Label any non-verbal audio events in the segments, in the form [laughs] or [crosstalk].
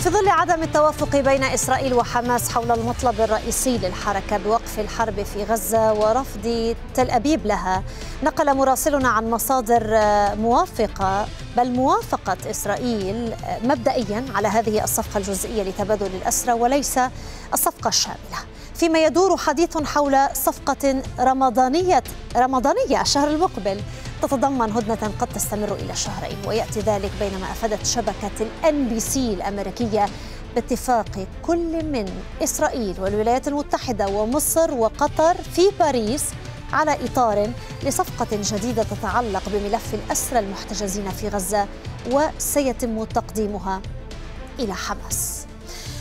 في ظل عدم التوافق بين إسرائيل وحماس حول المطلب الرئيسي للحركة بوقف الحرب في غزة ورفض تل أبيب لها نقل مراسلنا عن مصادر موافقة بل موافقة إسرائيل مبدئيا على هذه الصفقة الجزئية لتبادل الأسرى وليس الصفقة الشاملة فيما يدور حديث حول صفقة رمضانية رمضانية الشهر المقبل تتضمن هدنة قد تستمر إلى شهرين ويأتي ذلك بينما أفادت شبكة الان بي سي الأمريكية باتفاق كل من إسرائيل والولايات المتحدة ومصر وقطر في باريس على إطار لصفقة جديدة تتعلق بملف الأسرى المحتجزين في غزة وسيتم تقديمها إلى حماس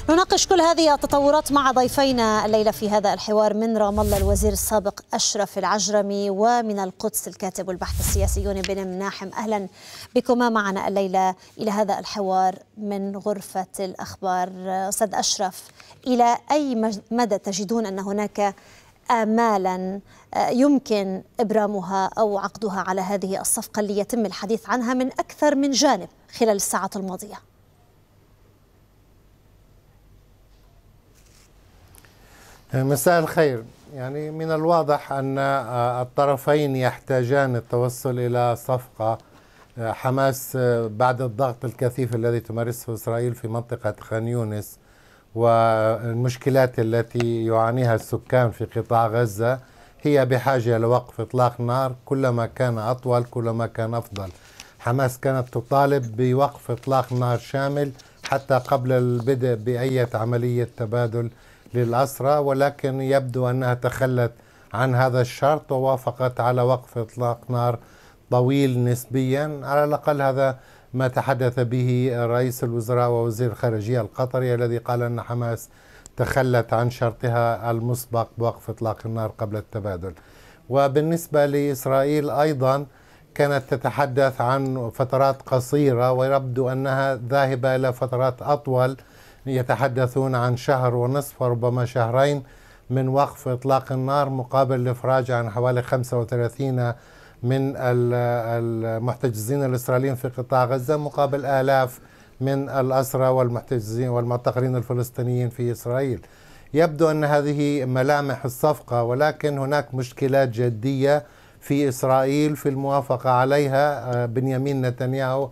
نناقش كل هذه التطورات مع ضيفينا الليلة في هذا الحوار من رام الله الوزير السابق أشرف العجرمي ومن القدس الكاتب والبحث السياسي يوني بن مناحم أهلا بكما معنا الليلة إلى هذا الحوار من غرفة الأخبار أستاذ أشرف إلى أي مدى تجدون أن هناك آمالا آه، يمكن إبرامها أو عقدها على هذه الصفقة اللي يتم الحديث عنها من أكثر من جانب خلال الساعات الماضية مساء الخير يعني من الواضح أن آه، الطرفين يحتاجان التوصل إلى صفقة آه، حماس آه، بعد الضغط الكثيف الذي تمارسه إسرائيل في منطقة خان يونس والمشكلات التي يعانيها السكان في قطاع غزة هي بحاجة لوقف إطلاق نار كلما كان أطول كلما كان أفضل حماس كانت تطالب بوقف إطلاق نار شامل حتى قبل البدء بأية عملية تبادل للأسرى ولكن يبدو أنها تخلت عن هذا الشرط ووافقت على وقف إطلاق نار طويل نسبيا على الأقل هذا ما تحدث به رئيس الوزراء ووزير الخارجية القطري الذي قال أن حماس تخلت عن شرطها المسبق بوقف إطلاق النار قبل التبادل وبالنسبة لإسرائيل أيضا كانت تتحدث عن فترات قصيرة ويبدو أنها ذاهبة إلى فترات أطول يتحدثون عن شهر ونصف وربما شهرين من وقف إطلاق النار مقابل الإفراج عن حوالي 35 من المحتجزين الإسرائيليين في قطاع غزة مقابل آلاف من الأسرى والمحتجزين والمعتقلين الفلسطينيين في إسرائيل يبدو أن هذه ملامح الصفقة ولكن هناك مشكلات جدية في إسرائيل في الموافقة عليها آه، بنيامين نتنياهو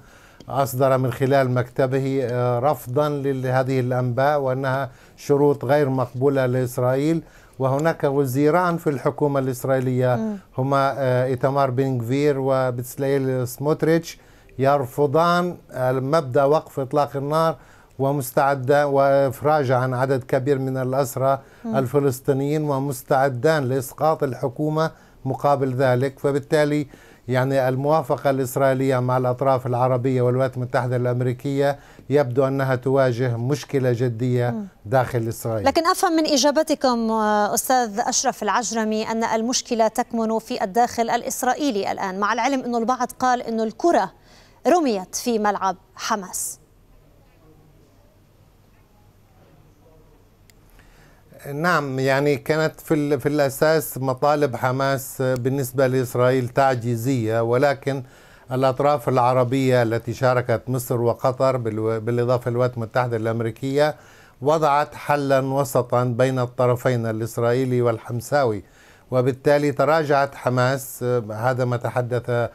أصدر من خلال مكتبه آه، رفضا لهذه الأنباء وأنها شروط غير مقبولة لإسرائيل وهناك وزيران في الحكومة الإسرائيلية هما إيتمار آه، بن غفير وبتسليل سموتريتش يرفضان مبدأ وقف إطلاق النار ومستعدان وافراج عن عدد كبير من الاسرى الفلسطينيين ومستعدان لاسقاط الحكومه مقابل ذلك فبالتالي يعني الموافقة الإسرائيلية مع الأطراف العربية والولايات المتحدة الأمريكية يبدو أنها تواجه مشكلة جدية داخل إسرائيل لكن أفهم من إجابتكم آه، أستاذ أشرف العجرمي أن المشكلة تكمن في الداخل الإسرائيلي الآن مع العلم أن البعض قال أن الكرة رميت في ملعب حماس نعم يعني كانت في في الاساس مطالب حماس بالنسبه لاسرائيل تعجيزيه ولكن الاطراف العربيه التي شاركت مصر وقطر بالاضافه للولايات المتحده الامريكيه وضعت حلا وسطا بين الطرفين الاسرائيلي والحمساوي وبالتالي تراجعت حماس هذا ما تحدث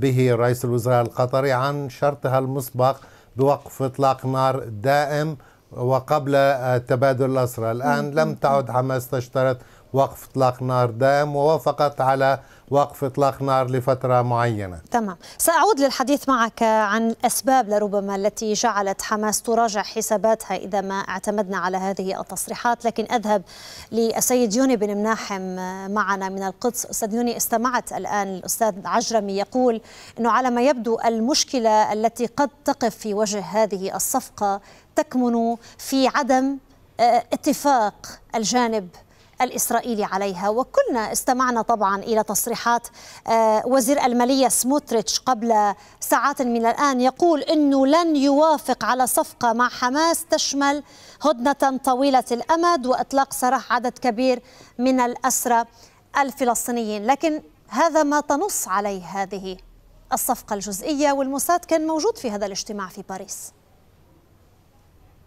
به رئيس الوزراء القطري عن شرطها المسبق بوقف اطلاق نار دائم وقبل آه، تبادل الأسرى الآن لم تعد حماس تشترط وقف اطلاق نار دائم ووافقت على وقف اطلاق نار لفتره معينه. تمام، ساعود للحديث معك عن الاسباب لربما التي جعلت حماس تراجع حساباتها اذا ما اعتمدنا على هذه التصريحات، لكن اذهب للسيد يوني بن مناحم آه، معنا من القدس، استاذ يوني استمعت الان الاستاذ عجرمي يقول انه على ما يبدو المشكله التي قد تقف في وجه هذه الصفقه تكمن في عدم آه، اتفاق الجانب الإسرائيلي عليها وكلنا استمعنا طبعا إلى تصريحات آه، وزير المالية سموتريتش قبل ساعات من الآن يقول أنه لن يوافق على صفقة مع حماس تشمل هدنة طويلة الأمد وإطلاق سراح عدد كبير من الأسرى الفلسطينيين لكن هذا ما تنص عليه هذه الصفقة الجزئية والموساد كان موجود في هذا الاجتماع في باريس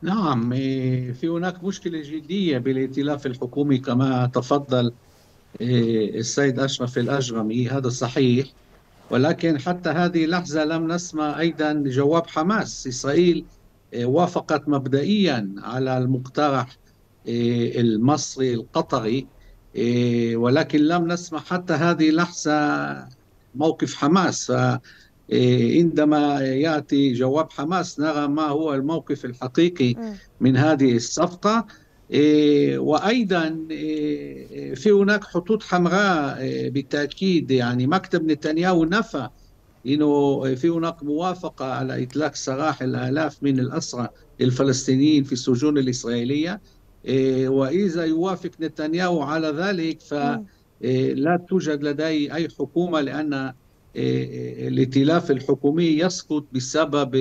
نعم إيه، في هناك مشكلة جدية بالائتلاف الحكومي كما تفضل إيه، السيد أشرف الأجرمي إيه، هذا صحيح ولكن حتى هذه اللحظة لم نسمع أيضا جواب حماس إسرائيل وافقت مبدئيا على المقترح المصري القطري ولكن لم نسمع حتى هذه اللحظة موقف حماس إيه، عندما ياتي جواب حماس نرى ما هو الموقف الحقيقي من هذه الصفقه إيه، وايضا إيه، في هناك خطوط حمراء بالتاكيد يعني مكتب نتنياهو نفى انه في هناك موافقه على اطلاق سراح الالاف من الاسرى الفلسطينيين في السجون الاسرائيليه واذا يوافق نتنياهو على ذلك فلا توجد لدي اي حكومه لان الائتلاف الحكومي يسقط بسبب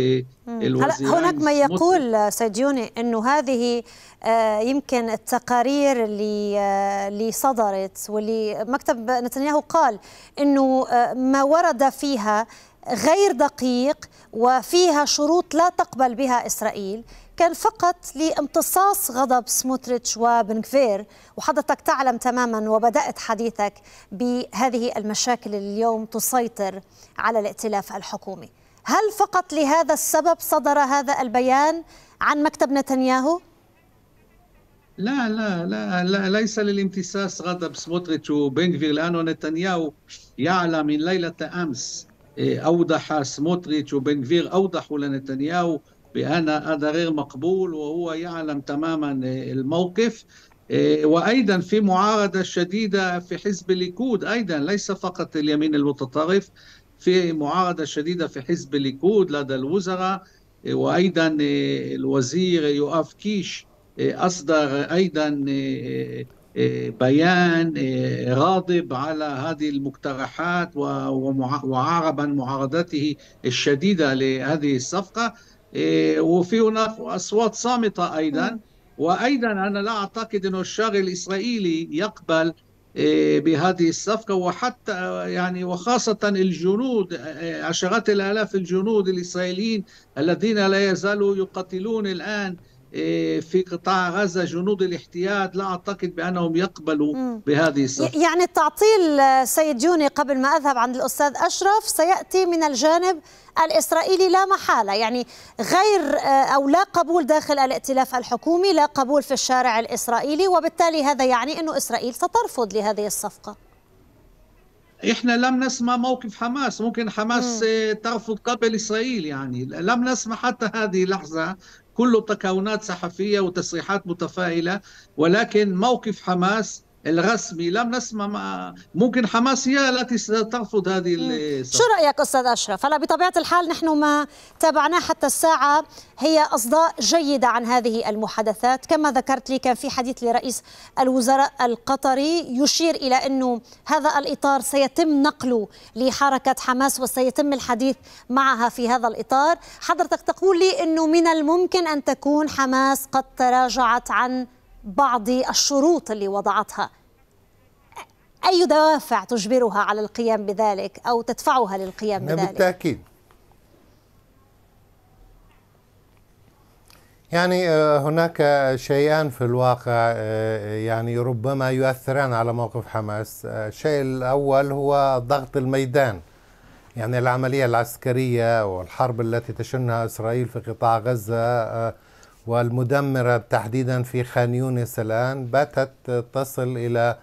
الوزير هناك من يقول سيد يوني أنه هذه آه، يمكن التقارير اللي آه، اللي صدرت واللي مكتب نتنياهو قال أنه آه، ما ورد فيها غير دقيق وفيها شروط لا تقبل بها إسرائيل كان فقط لامتصاص غضب سموتريتش وبنكفير وحضرتك تعلم تماما وبدأت حديثك بهذه المشاكل اللي اليوم تسيطر على الائتلاف الحكومي هل فقط لهذا السبب صدر هذا البيان عن مكتب نتنياهو؟ لا لا لا, لا ليس للامتصاص غضب سموتريتش وبنغفير لأنه نتنياهو يعلم من ليلة أمس إيه، أوضح سموتريتش وبنغفير أوضحوا لنتنياهو بأن هذا غير مقبول وهو يعلم تماما الموقف وأيضا في معارضة شديدة في حزب الليكود أيضا ليس فقط اليمين المتطرف في معارضة شديدة في حزب الليكود لدى الوزراء وأيضا الوزير يؤاف كيش أصدر أيضا بيان غاضب على هذه المقترحات وعارب عن معارضته الشديدة لهذه الصفقة إيه، وفي هناك أصوات صامتة أيضا وأيضا أنا لا أعتقد أن الشاغل الإسرائيلي يقبل إيه، بهذه الصفقة وحتى يعني وخاصة الجنود إيه، عشرات الآلاف الجنود الإسرائيليين الذين لا يزالوا يقاتلون الآن إيه، في قطاع غزة جنود الاحتياط لا أعتقد بأنهم يقبلوا بهذه الصفقة يعني التعطيل آه، سيد جوني قبل ما أذهب عند الأستاذ أشرف سيأتي من الجانب الإسرائيلي لا محالة يعني غير آه، أو لا قبول داخل الائتلاف الحكومي لا قبول في الشارع الإسرائيلي وبالتالي هذا يعني أنه إسرائيل سترفض لهذه الصفقة احنا لم نسمع موقف حماس ممكن حماس م. آه، ترفض قبل اسرائيل يعني لم نسمع حتى هذه اللحظه كله تكاونات صحفيه وتصريحات متفائله ولكن موقف حماس الرسمي لم نسمع ما ممكن حماس هي التي سترفض هذه شو رايك استاذ اشرف هلا بطبيعه الحال نحن ما تابعناه حتى الساعه هي اصداء جيده عن هذه المحادثات كما ذكرت لي كان في حديث لرئيس الوزراء القطري يشير الى انه هذا الاطار سيتم نقله لحركه حماس وسيتم الحديث معها في هذا الاطار حضرتك تقول لي انه من الممكن ان تكون حماس قد تراجعت عن بعض الشروط اللي وضعتها أي دوافع تجبرها على القيام بذلك أو تدفعها للقيام بذلك بالتأكيد يعني آه، هناك شيئان في الواقع آه، يعني ربما يؤثران على موقف حماس آه، الشيء الأول هو ضغط الميدان يعني العملية العسكرية والحرب التي تشنها إسرائيل في قطاع غزة والمدمرة تحديدا في خان يونس الآن باتت تصل إلى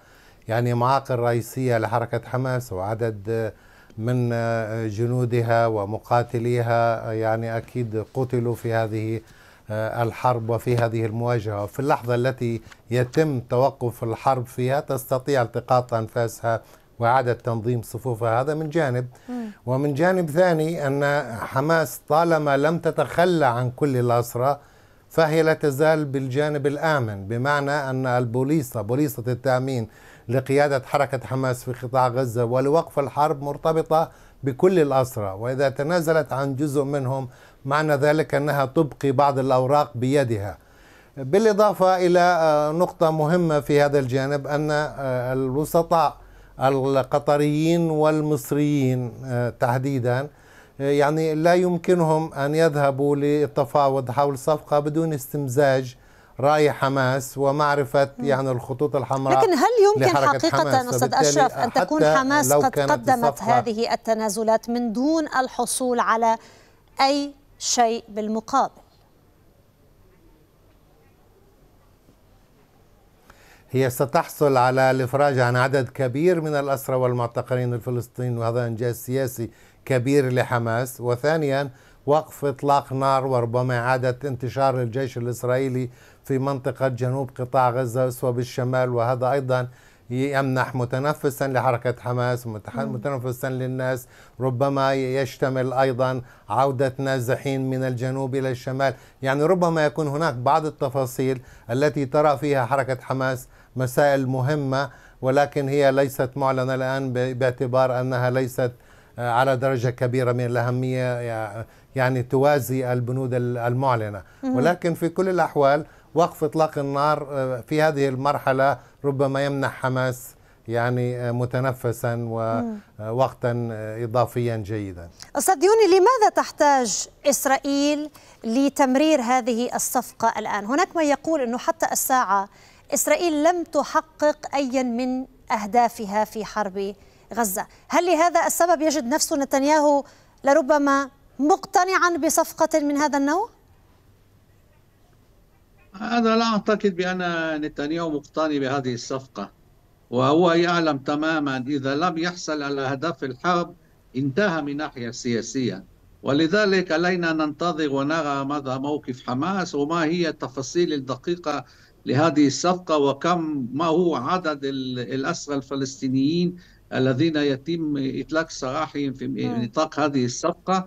يعني معاقل رئيسية لحركة حماس وعدد من جنودها ومقاتليها يعني أكيد قتلوا في هذه الحرب وفي هذه المواجهة في اللحظة التي يتم توقف الحرب فيها تستطيع التقاط أنفاسها وإعادة تنظيم صفوفها هذا من جانب ومن جانب ثاني أن حماس طالما لم تتخلى عن كل الأسرى فهي لا تزال بالجانب الآمن بمعنى أن البوليصة بوليصة التأمين لقيادة حركة حماس في قطاع غزة ولوقف الحرب مرتبطة بكل الأسرى وإذا تنازلت عن جزء منهم معنى ذلك أنها تبقي بعض الأوراق بيدها بالإضافة إلى آه، نقطة مهمة في هذا الجانب أن آه، الوسطاء القطريين والمصريين آه، تحديداً يعني لا يمكنهم أن يذهبوا للتفاوض حول صفقة بدون استمزاج رأي حماس ومعرفة يعني الخطوط الحمراء لكن هل يمكن حقيقة أستاذ أشرف أن تكون حماس قد قدمت هذه التنازلات من دون الحصول على أي شيء بالمقابل هي ستحصل على الإفراج عن عدد كبير من الأسرى والمعتقلين الفلسطينيين وهذا إنجاز سياسي كبير لحماس وثانيا وقف إطلاق نار وربما إعادة انتشار الجيش الإسرائيلي في منطقة جنوب قطاع غزة وبالشمال وهذا أيضا يمنح متنفسا لحركة حماس متنفسا للناس ربما يشتمل أيضا عودة نازحين من الجنوب إلى الشمال يعني ربما يكون هناك بعض التفاصيل التي ترى فيها حركة حماس مسائل مهمة ولكن هي ليست معلنة الآن باعتبار أنها ليست آه، على درجة كبيرة من الأهمية يعني توازي البنود المعلنة ولكن في كل الأحوال وقف إطلاق النار آه، في هذه المرحلة ربما يمنح حماس يعني آه، متنفسا ووقتا اضافيا جيدا. استاذ يوني لماذا تحتاج اسرائيل لتمرير هذه الصفقه الان؟ هناك من يقول انه حتى الساعه اسرائيل لم تحقق ايا من اهدافها في حرب غزة هل لهذا السبب يجد نفسه نتنياهو لربما مقتنعا بصفقة من هذا النوع؟ أنا لا أعتقد بأن نتنياهو مقتنع بهذه الصفقة وهو يعلم تماما إذا لم يحصل على هدف الحرب انتهى من ناحية سياسية ولذلك علينا ننتظر ونرى ماذا موقف حماس وما هي التفاصيل الدقيقة لهذه الصفقة وكم ما هو عدد الأسرى الفلسطينيين الذين يتم إطلاق سراحهم في نعم. نطاق هذه الصفقة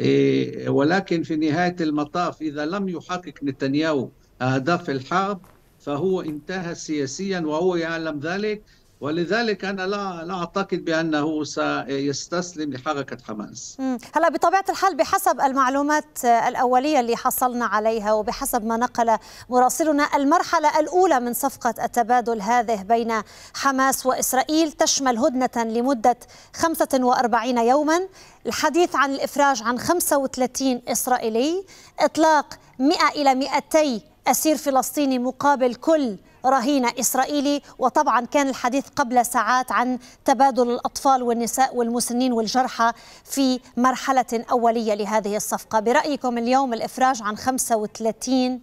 إيه، ولكن في نهاية المطاف إذا لم يحقق نتنياهو أهداف الحرب فهو انتهى سياسيا وهو يعلم ذلك ولذلك انا لا لا اعتقد بانه سيستسلم لحركه حماس. هلا بطبيعه الحال بحسب المعلومات آه، الاوليه اللي حصلنا عليها وبحسب ما نقل مراسلنا المرحله الاولى من صفقه التبادل هذه بين حماس واسرائيل تشمل هدنه لمده 45 يوما، الحديث عن الافراج عن 35 اسرائيلي، اطلاق 100 الى 200 اسير فلسطيني مقابل كل رهينة إسرائيلي وطبعا كان الحديث قبل ساعات عن تبادل الأطفال والنساء والمسنين والجرحى في مرحلة أولية لهذه الصفقة برأيكم اليوم الإفراج عن 35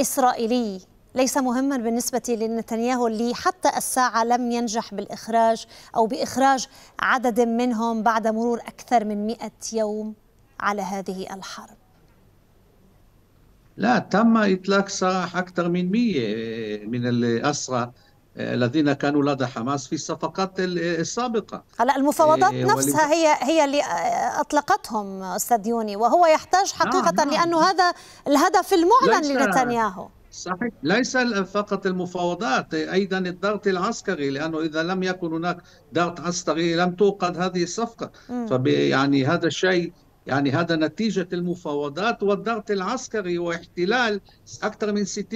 إسرائيلي ليس مهما بالنسبة لنتنياهو اللي حتى الساعة لم ينجح بالإخراج أو بإخراج عدد منهم بعد مرور أكثر من مئة يوم على هذه الحرب لا تم إطلاق سراح أكثر من 100 آه، من الأسرى آه، الذين كانوا لدى حماس في الصفقات آه، السابقة هلا المفاوضات نفسها هي هي اللي أطلقتهم أستاذ يوني وهو يحتاج نعم، حقيقة نعم. لأنه هذا الهدف المعلن لنتنياهو صحيح ليس فقط المفاوضات ايضا الضغط العسكري لانه اذا لم يكن هناك ضغط عسكري لم توقد هذه الصفقه فيعني هذا الشيء يعني هذا نتيجة المفاوضات والضغط العسكري واحتلال أكثر من 60%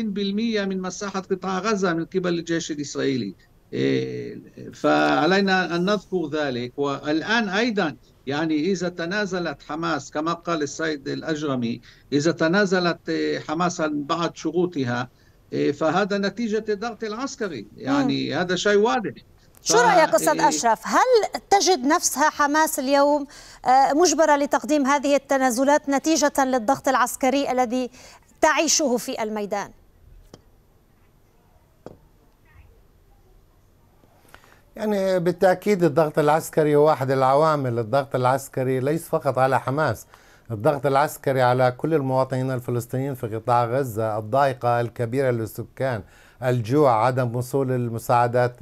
من مساحة قطاع غزة من قبل الجيش الإسرائيلي إيه، فعلينا أن نذكر ذلك والآن أيضا يعني إذا تنازلت حماس كما قال السيد الأجرمي إذا تنازلت إيه، حماس عن بعض شروطها إيه، فهذا نتيجة الضغط العسكري يعني نعم. هذا شيء واضح شو رايك استاذ اشرف هل تجد نفسها حماس اليوم آه، مجبره لتقديم هذه التنازلات نتيجه للضغط العسكري الذي تعيشه في الميدان يعني بالتاكيد الضغط العسكري هو احد العوامل الضغط العسكري ليس فقط على حماس الضغط العسكري على كل المواطنين الفلسطينيين في قطاع غزه الضائقه الكبيره للسكان الجوع عدم وصول المساعدات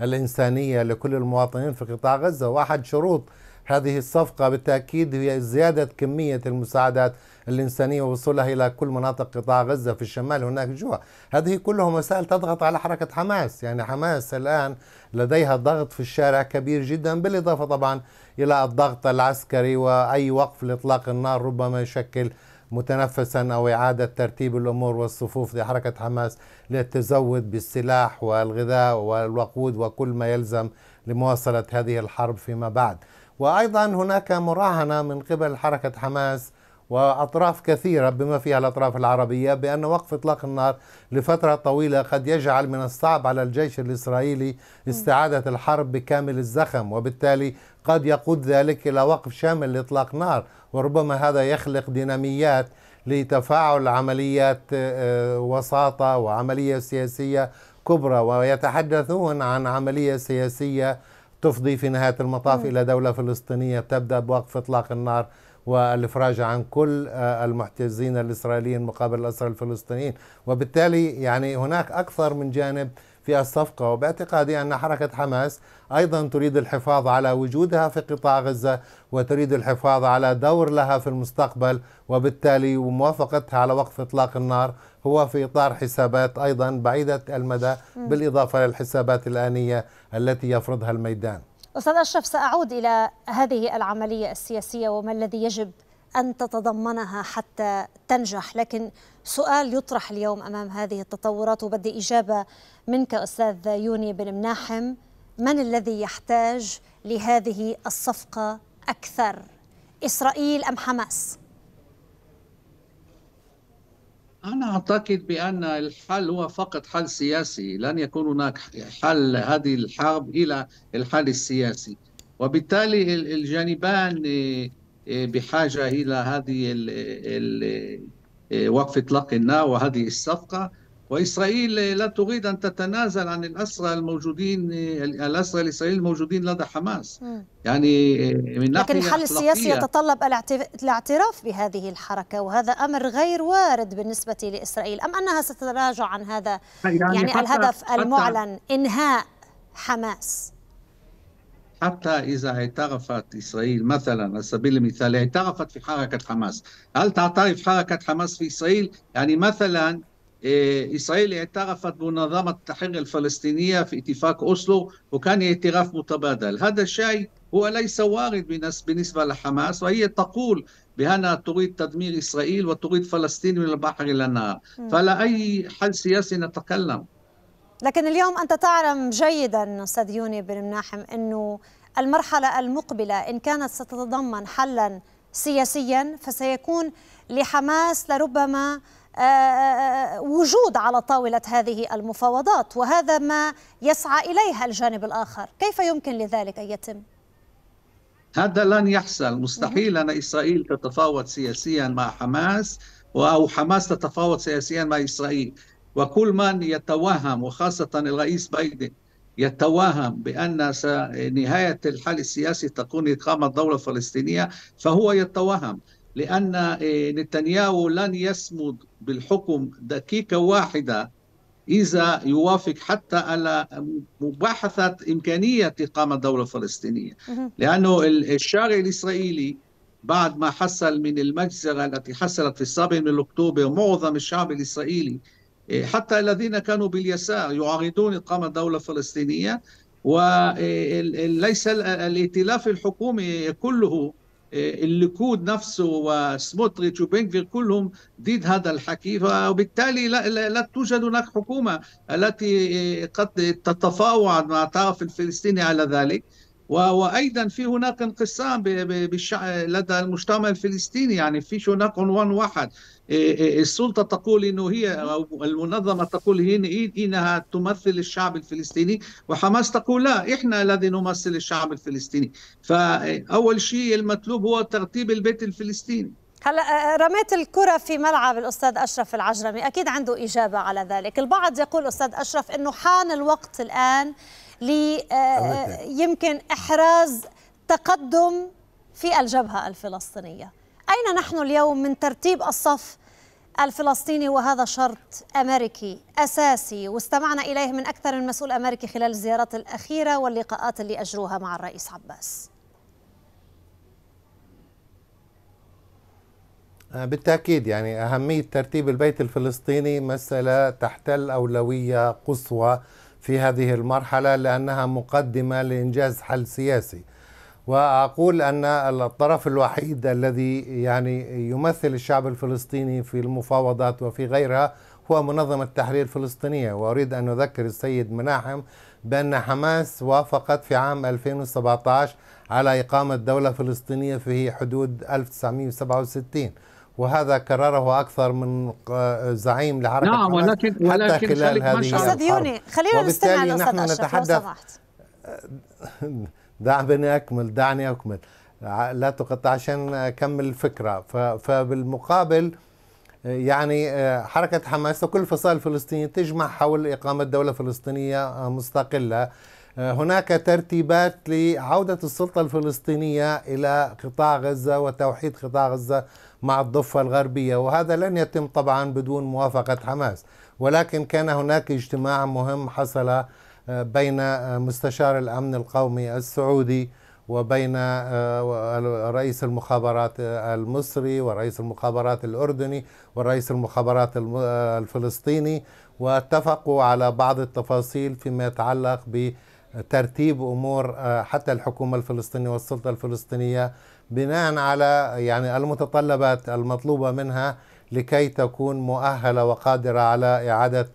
الإنسانية لكل المواطنين في قطاع غزة وأحد شروط هذه الصفقة بالتأكيد هي زيادة كمية المساعدات الإنسانية ووصولها إلى كل مناطق قطاع غزة في الشمال هناك جوع هذه كلها مسائل تضغط على حركة حماس يعني حماس الآن لديها ضغط في الشارع كبير جدا بالإضافة طبعا إلى الضغط العسكري وأي وقف لإطلاق النار ربما يشكل متنفسا أو إعادة ترتيب الأمور والصفوف لحركة حماس للتزود بالسلاح والغذاء والوقود وكل ما يلزم لمواصلة هذه الحرب فيما بعد وأيضا هناك مراهنة من قبل حركة حماس واطراف كثيره بما فيها الاطراف العربيه بان وقف اطلاق النار لفتره طويله قد يجعل من الصعب على الجيش الاسرائيلي استعاده الحرب بكامل الزخم وبالتالي قد يقود ذلك الى وقف شامل لاطلاق نار وربما هذا يخلق ديناميات لتفاعل عمليات آه، آه، وساطة وعملية سياسية كبرى ويتحدثون عن عملية سياسية تفضي في نهاية المطاف م. إلى دولة فلسطينية تبدأ بوقف إطلاق النار والإفراج عن كل آه، المحتجزين الإسرائيليين مقابل الأسرى الفلسطينيين وبالتالي يعني هناك أكثر من جانب في الصفقة وباعتقادي أن حركة حماس أيضا تريد الحفاظ على وجودها في قطاع غزة وتريد الحفاظ على دور لها في المستقبل وبالتالي موافقتها على وقف إطلاق النار هو في إطار حسابات أيضا بعيدة المدى بالإضافة للحسابات الآنية التي يفرضها الميدان أستاذ أشرف سأعود إلى هذه العملية السياسية وما الذي يجب أن تتضمنها حتى تنجح لكن سؤال يطرح اليوم أمام هذه التطورات وبدي إجابة منك أستاذ يوني بن مناحم من الذي يحتاج لهذه الصفقة أكثر إسرائيل أم حماس؟ أنا أعتقد بأن الحل هو فقط حل سياسي لن يكون هناك حل هذه الحرب إلى الحل السياسي وبالتالي الجانبان إيه، بحاجه الى هذه إيه، وقف إطلاق النار وهذه الصفقه واسرائيل لا تريد ان تتنازل عن الاسرى الموجودين الاسرى الاسرائيليين الموجودين لدى حماس يعني إيه، من لكن الحل السياسي يتطلب الاعتراف بهذه الحركه وهذا امر غير وارد بالنسبه لاسرائيل ام انها ستتراجع عن هذا يعني, يعني الهدف المعلن انهاء حماس حتى إذا اعترفت إسرائيل مثلا على سبيل المثال اعترفت في حركة حماس هل تعترف حركة حماس في إسرائيل؟ يعني مثلا آه، إسرائيل اعترفت بمنظمة التحرير الفلسطينية في اتفاق أوسلو وكان اعتراف متبادل هذا الشيء هو ليس وارد بالنسبة لحماس وهي تقول بأنها تريد تدمير إسرائيل وتريد فلسطين من البحر إلى النهر فلا أي حل سياسي نتكلم لكن اليوم أنت تعلم جيدا أستاذ يوني بن مناحم أنه المرحلة المقبلة إن كانت ستتضمن حلا سياسيا فسيكون لحماس لربما آه، آه، آه، وجود على طاولة هذه المفاوضات وهذا ما يسعى إليها الجانب الآخر كيف يمكن لذلك أن يتم؟ هذا لن يحصل مستحيل أن إسرائيل تتفاوض سياسيا مع حماس أو حماس تتفاوض سياسيا مع إسرائيل وكل من يتوهم وخاصة الرئيس بايدن يتوهم بأن نهاية الحل السياسي تكون إقامة دولة فلسطينية فهو يتوهم لأن إيه، نتنياهو لن يسمد بالحكم دقيقة واحدة إذا يوافق حتى على مباحثة إمكانية إقامة دولة فلسطينية لأنه الشارع الإسرائيلي بعد ما حصل من المجزرة التي حصلت في السابع من أكتوبر معظم الشعب الإسرائيلي إيه، حتى الذين كانوا باليسار يعارضون إقامة دولة فلسطينية وليس إيه، الائتلاف الحكومي كله إيه، الليكود نفسه وسموتريتش وبنكفير كلهم ضد هذا الحكي وبالتالي لا, لا, لا توجد هناك حكومة التي قد تتفاوض مع الطرف الفلسطيني على ذلك وايضا في هناك انقسام لدى المجتمع الفلسطيني يعني في هناك عنوان واحد إيه، إيه، إيه، السلطة تقول أنه هي أو المنظمة تقول إنها تمثل الشعب الفلسطيني وحماس تقول لا إحنا الذي نمثل الشعب الفلسطيني فأول شيء المطلوب هو ترتيب البيت الفلسطيني هلا آه، رميت الكرة في ملعب الأستاذ أشرف العجرمي أكيد عنده إجابة على ذلك البعض يقول أستاذ أشرف أنه حان الوقت الآن لي آه، يمكن إحراز تقدم في الجبهة الفلسطينية أين نحن اليوم من ترتيب الصف الفلسطيني وهذا شرط أمريكي أساسي واستمعنا إليه من أكثر من مسؤول أمريكي خلال الزيارات الأخيرة واللقاءات اللي أجروها مع الرئيس عباس آه، بالتأكيد يعني أهمية ترتيب البيت الفلسطيني مسألة تحتل أولوية قصوى في هذه المرحلة لأنها مقدمة لإنجاز حل سياسي واقول ان الطرف الوحيد الذي يعني يمثل الشعب الفلسطيني في المفاوضات وفي غيرها هو منظمه التحرير الفلسطينيه واريد ان اذكر السيد مناحم بان حماس وافقت في عام 2017 على اقامه دوله فلسطينيه في حدود 1967 وهذا كرره اكثر من زعيم لحركه نعم ولكن ولكن حتى خلال هذه يوني خلينا نستمع الاستاذ اشرف لو سمحت [laughs] دعني اكمل دعني اكمل لا تقطع عشان اكمل الفكره فبالمقابل يعني آه، حركة حماس وكل الفصائل الفلسطينية تجمع حول إقامة دولة فلسطينية آه، مستقلة آه، هناك ترتيبات لعودة السلطة الفلسطينية إلى قطاع غزة وتوحيد قطاع غزة مع الضفة الغربية وهذا لن يتم طبعا بدون موافقة حماس ولكن كان هناك اجتماع مهم حصل بين مستشار الامن القومي السعودي وبين آه، رئيس المخابرات المصري ورئيس المخابرات الاردني ورئيس المخابرات آه، الفلسطيني واتفقوا على بعض التفاصيل فيما يتعلق بترتيب امور آه، حتى الحكومه الفلسطينيه والسلطه الفلسطينيه بناء على يعني المتطلبات المطلوبه منها لكي تكون مؤهله وقادره على اعاده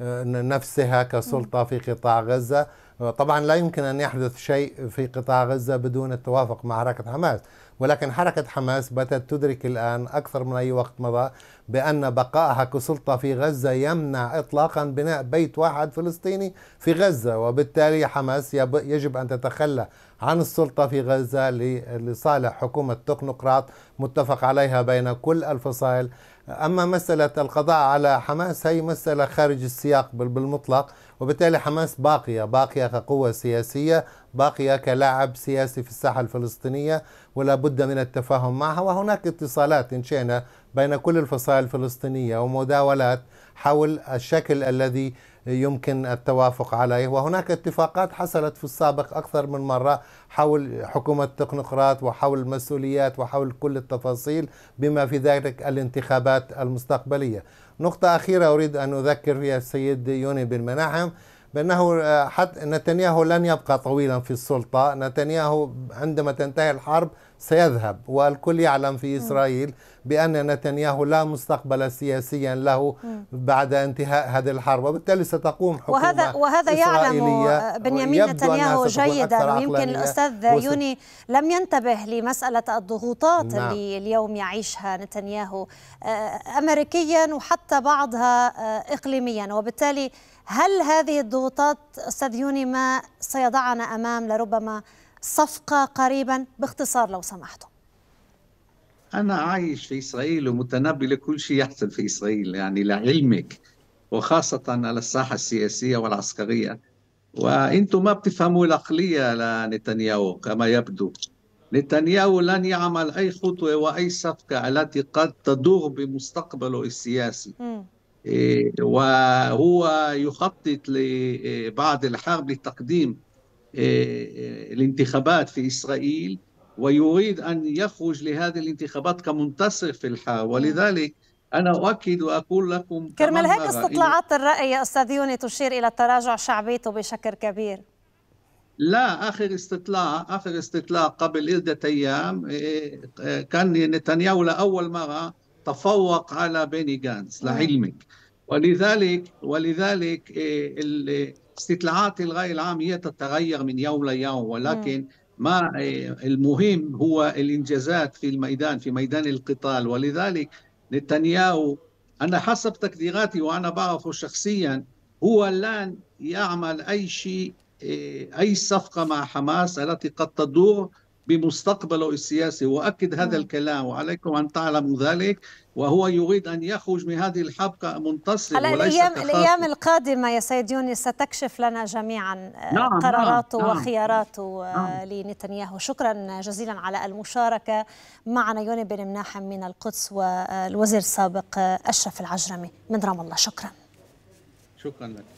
آه، نفسها كسلطة في قطاع غزة آه، طبعا لا يمكن أن يحدث شيء في قطاع غزة بدون التوافق مع حركة حماس ولكن حركة حماس باتت تدرك الآن أكثر من أي وقت مضى بأن بقائها كسلطة في غزة يمنع إطلاقا بناء بيت واحد فلسطيني في غزة وبالتالي حماس يجب أن تتخلى عن السلطة في غزة لصالح حكومة تكنوقراط متفق عليها بين كل الفصائل أما مسألة القضاء على حماس هي مسألة خارج السياق بالمطلق وبالتالي حماس باقية باقية كقوة سياسية باقية كلاعب سياسي في الساحة الفلسطينية ولا بد من التفاهم معها وهناك اتصالات إن شئنا بين كل الفصائل الفلسطينية ومداولات حول الشكل الذي يمكن التوافق عليه وهناك اتفاقات حصلت في السابق أكثر من مرة حول حكومة التكنوقراط وحول المسؤوليات وحول كل التفاصيل بما في ذلك الانتخابات المستقبلية نقطة أخيرة أريد أن أذكر فيها السيد يوني بن مناحم بأنه آه، حتى نتنياهو لن يبقى طويلا في السلطة نتنياهو عندما تنتهي الحرب سيذهب والكل يعلم في إسرائيل بأن نتنياهو لا مستقبل سياسيا له بعد انتهاء هذه الحرب وبالتالي ستقوم حكومة وهذا, وهذا إسرائيلية يعلم آه، بنيامين نتنياهو جيدا ويمكن الأستاذ يوني لم ينتبه لمسألة الضغوطات نعم. اللي اليوم يعيشها نتنياهو آه، أمريكيا وحتى بعضها إقليميا وبالتالي هل هذه الضغوطات أستاذ يوني ما سيضعنا أمام لربما صفقة قريبا باختصار لو سمحتم أنا عايش في إسرائيل ومتنبي لكل شيء يحصل في إسرائيل يعني لعلمك وخاصة على الساحة السياسية والعسكرية وأنتم ما بتفهموا العقلية لنتنياهو كما يبدو نتنياهو لن يعمل أي خطوة وأي صفقة التي قد تدور بمستقبله السياسي م. إيه، وهو يخطط لبعض إيه، الحرب لتقديم إيه، الانتخابات في إسرائيل ويريد أن يخرج لهذه الانتخابات كمنتصر في الحرب ولذلك أنا أؤكد وأقول لكم كرمال هيك استطلاعات الرأي يا أستاذ يوني تشير إلى تراجع شعبيته بشكل كبير لا آخر استطلاع آخر استطلاع قبل عدة أيام كان نتنياهو لأول مرة تفوق على بيني جانس لعلمك ولذلك ولذلك إيه، استطلاعات الرأي العام هي تتغير من يوم ليوم ولكن ما إيه، المهم هو الإنجازات في الميدان في ميدان القتال ولذلك نتنياهو أنا حسب تقديراتي وأنا بعرفه شخصيا هو لن يعمل أي شيء إيه، أي صفقة مع حماس التي قد تدور بمستقبله السياسي وأكد هذا نعم. الكلام وعليكم أن تعلموا ذلك وهو يريد أن يخرج من هذه الحبكه منتصر على الأيام, الأيام القادمة يا سيد يونس ستكشف لنا جميعا آه، نعم،, نعم قراراته نعم وخياراته آه، نعم لنتنياهو شكرا جزيلا على المشاركة معنا يوني بن مناحم من القدس والوزير السابق آه، أشرف العجرمي من رام الله شكرا شكرا لك